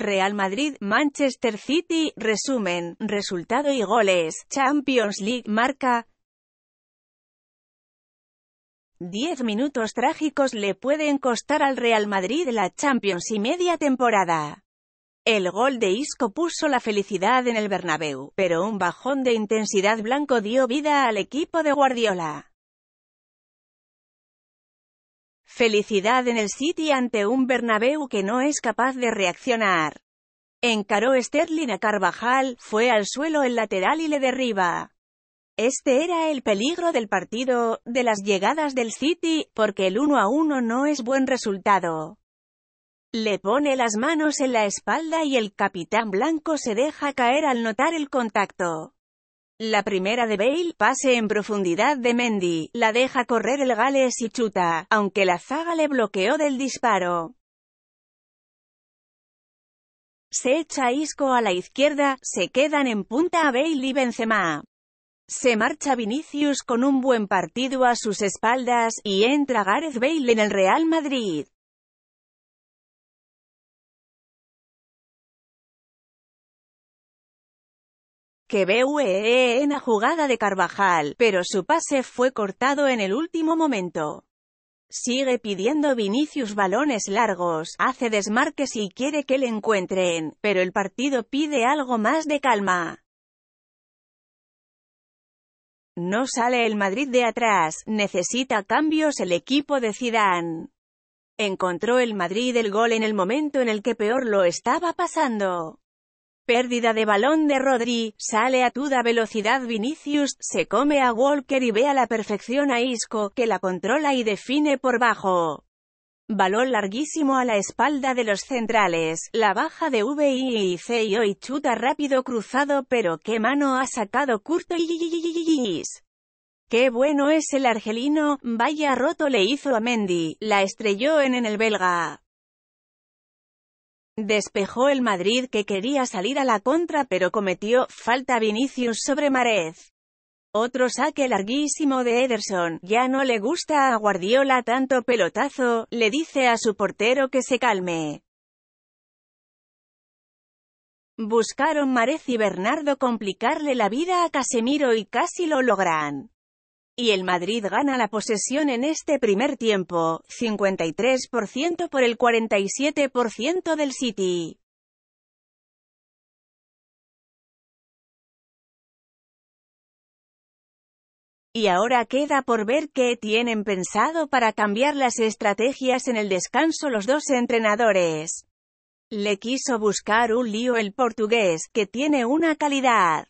Real Madrid, Manchester City, resumen, resultado y goles, Champions League, marca. 10 minutos trágicos le pueden costar al Real Madrid la Champions y media temporada. El gol de Isco puso la felicidad en el Bernabéu, pero un bajón de intensidad blanco dio vida al equipo de Guardiola. Felicidad en el City ante un Bernabéu que no es capaz de reaccionar. Encaró Sterling a Carvajal, fue al suelo el lateral y le derriba. Este era el peligro del partido, de las llegadas del City, porque el 1 a 1 no es buen resultado. Le pone las manos en la espalda y el capitán blanco se deja caer al notar el contacto. La primera de Bale, pase en profundidad de Mendy, la deja correr el Gales y chuta, aunque la zaga le bloqueó del disparo. Se echa Isco a la izquierda, se quedan en punta a Bale y Benzema. Se marcha Vinicius con un buen partido a sus espaldas, y entra Gareth Bale en el Real Madrid. que ue en la jugada de Carvajal, pero su pase fue cortado en el último momento. Sigue pidiendo Vinicius balones largos, hace desmarques y quiere que le encuentren, pero el partido pide algo más de calma. No sale el Madrid de atrás, necesita cambios el equipo de Zidane. Encontró el Madrid el gol en el momento en el que peor lo estaba pasando. Pérdida de balón de Rodri, sale a toda velocidad Vinicius, se come a Walker y ve a la perfección a Isco, que la controla y define por bajo. Balón larguísimo a la espalda de los centrales, la baja de VI y CIO y chuta rápido cruzado pero qué mano ha sacado curto y. Qué bueno es el argelino, vaya roto le hizo a Mendy, la estrelló en, en el belga. Despejó el Madrid que quería salir a la contra pero cometió falta Vinicius sobre Marez. Otro saque larguísimo de Ederson, ya no le gusta a Guardiola tanto pelotazo, le dice a su portero que se calme. Buscaron Marez y Bernardo complicarle la vida a Casemiro y casi lo logran y el Madrid gana la posesión en este primer tiempo, 53% por el 47% del City. Y ahora queda por ver qué tienen pensado para cambiar las estrategias en el descanso los dos entrenadores. Le quiso buscar un lío el portugués, que tiene una calidad